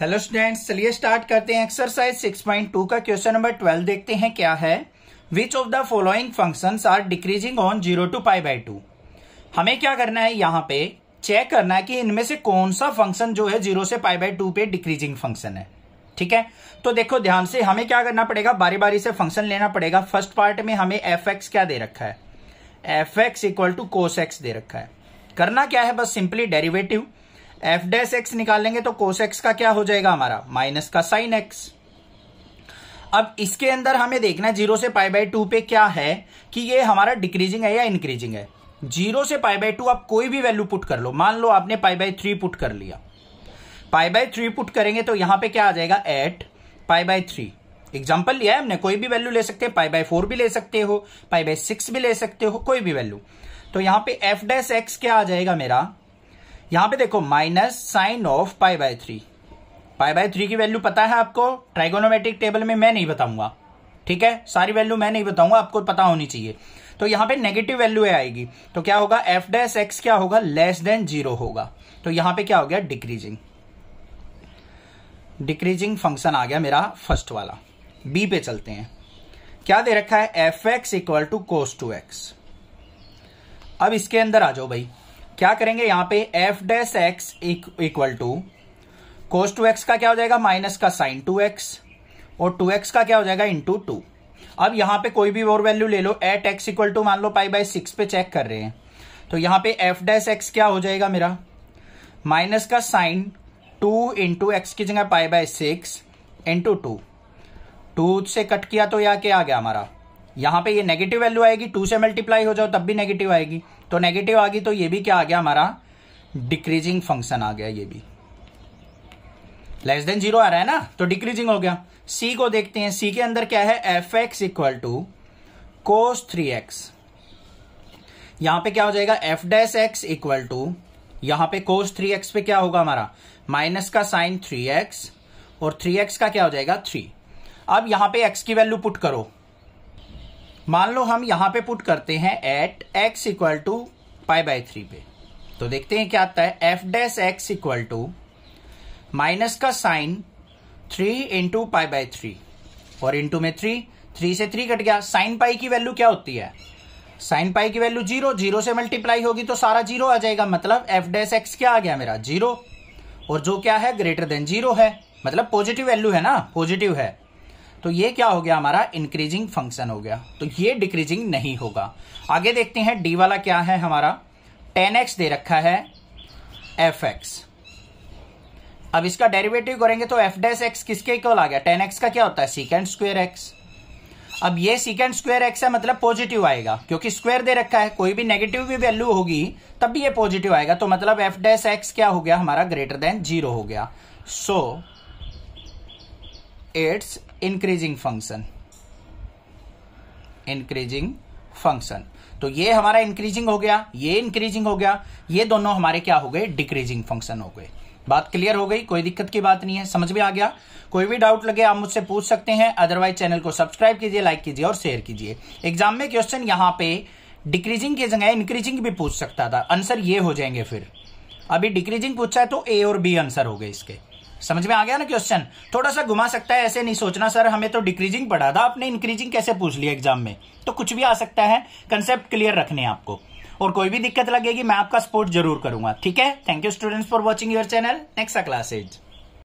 hello students चलिए start करते हैं एक्सरसाइज 6.2 का क्वेश्चन नंबर 12 देखते हैं क्या है which of the following functions are decreasing on zero to pi by two हमें क्या करना है यहाँ पे चेक करना है कि इनमें से कौन सा फंक्शन जो है जीरो से पाई बाई टू पे डिक्रीजिंग फंक्शन है ठीक है तो देखो ध्यान से हमें क्या करना पड़ेगा बारी बारी से फंक्शन लेना पड़ेगा फर्स्ट पार्ट में हमें एफ एक्स क्या दे रखा है f x equal to cos x दे रखा है करना क्या है बस simply derivative f dash x निकालेंगे तो कोस एक्स का क्या हो जाएगा हमारा माइनस का साइन एक्स अब इसके अंदर हमें देखना है जीरो से पाई बाई टू पे क्या है कि ये हमारा डिक्रीजिंग है या इंक्रीजिंग है जीरो से पाई बाई टू आप कोई भी वैल्यू पुट कर लो मान लो आपने पाई बाई थ्री पुट कर लिया पाई बाई थ्री पुट करेंगे तो यहां पे क्या आ जाएगा at pi by three example लिया है हमने कोई भी वैल्यू ले सकते हैं पाई बाई फोर भी ले सकते हो पाई बाई सिक्स भी ले सकते हो कोई भी वैल्यू तो यहां पे एफ डैश एक्स क्या आ जाएगा मेरा यहां पे देखो minus sine of pi by three pi by three की वैल्यू पता है आपको ट्राइगोनोमेट्रिक टेबल में मैं नहीं बताऊंगा ठीक है सारी वैल्यू मैं नहीं बताऊंगा आपको पता होनी चाहिए तो यहां पे नेगेटिव वैल्यू आएगी तो क्या होगा एफ डैस एक्स क्या होगा लेस देन जीरो होगा तो यहां पे क्या हो गया डिक्रीजिंग डिक्रीजिंग फंक्शन आ गया मेरा फर्स्ट वाला बी पे चलते हैं क्या दे रखा है f x equal to cos two x अब इसके अंदर आ जाओ भाई क्या करेंगे यहां पे f dash x equal to cos two x का क्या हो जाएगा माइनस का साइन टू एक्स और टू एक्स का क्या हो जाएगा इंटू टू अब यहां पे कोई भी और वैल्यू ले लो एट एक्स इक्वल टू मान लो पाई बाय सिक्स पे चेक कर रहे हैं तो यहां पे एफ डैश एक्स क्या हो जाएगा मेरा माइनस का साइन टू इंटू एक्स की जगह pi by six into two two से कट किया तो यहाँ क्या आ गया हमारा यहाँ पे ये नेगेटिव वैल्यू आएगी टू से मल्टीप्लाई हो जाओ तब भी नेगेटिव आएगी तो नेगेटिव आ गई तो ये भी क्या आ गया हमारा डिक्रीजिंग फंक्शन आ गया ये भी लेस देन जीरो आ रहा है ना तो डिक्रीजिंग हो गया सी को देखते हैं सी के अंदर क्या है f x equal to cos three x यहां पर क्या हो जाएगा f dash x equal to यहां पर कोस थ्री एक्स पे क्या होगा हमारा माइनस का साइन थ्री एक्स और थ्री एक्स का क्या हो जाएगा थ्री अब यहां पे एक्स की वैल्यू पुट करो मान लो हम यहां पे पुट करते हैं at x equal to pi by three पे तो देखते हैं क्या आता है f dash x equal to minus का sine three into pi by three और इंटू में थ्री थ्री से थ्री कट गया साइन पाई की वैल्यू क्या होती है साइन पाई की वैल्यू जीरो जीरो से मल्टीप्लाई होगी तो सारा जीरो आ जाएगा मतलब एफ डैस एक्स क्या आ गया मेरा जीरो और जो क्या है ग्रेटर देन जीरो है मतलब पॉजिटिव वैल्यू है ना पॉजिटिव है तो ये क्या हो गया हमारा इंक्रीजिंग फंक्शन हो गया तो ये डिक्रीजिंग नहीं होगा आगे देखते हैं डी वाला क्या है हमारा टेन एक्स दे रखा है एफ एक्स अब इसका डेरिवेटिव करेंगे तो एफ डैस एक्स किसके इक्वल आ गया टेन एक्स का क्या होता है सीकेंड स्क्वेयर एक्स अब ये सीकेंड स्क्वेयर एक्स है मतलब पॉजिटिव आएगा क्योंकि स्क्वेयर दे रखा है कोई भी नेगेटिव भी वैल्यू होगी तब भी ये पॉजिटिव आएगा तो मतलब एफ डैस एक्स क्या हो गया हमारा ग्रेटर देन जीरो हो गया सो so, its increasing function increasing function तो ये हमारा इंक्रीजिंग हो गया ये इंक्रीजिंग हो गया ये दोनों हमारे क्या हो गए डिक्रीजिंग फंक्शन हो गए बात क्लियर हो गई कोई दिक्कत की बात नहीं है समझ में आ गया कोई भी डाउट लगे आप मुझसे पूछ सकते हैं अदरवाइज चैनल को सब्सक्राइब कीजिए लाइक कीजिए और शेयर कीजिए एग्जाम में क्वेश्चन यहां पे डिक्रीजिंग की जगह इंक्रीजिंग भी पूछ सकता था आंसर ये हो जाएंगे फिर अभी डिक्रीजिंग पूछा है तो ए और बी आंसर हो गए इसके समझ में आ गया ना क्वेश्चन थोड़ा सा घुमा सकता है ऐसे नहीं सोचना सर हमें तो डिक्रीजिंग पढ़ा था आपने इंक्रीजिंग कैसे पूछ लिया एग्जाम में तो कुछ भी आ सकता है कंसेप्ट क्लियर रखने आपको और कोई भी दिक्कत लगेगी मैं आपका सपोर्ट जरूर करूंगा ठीक है thank you students for watching your channel next classes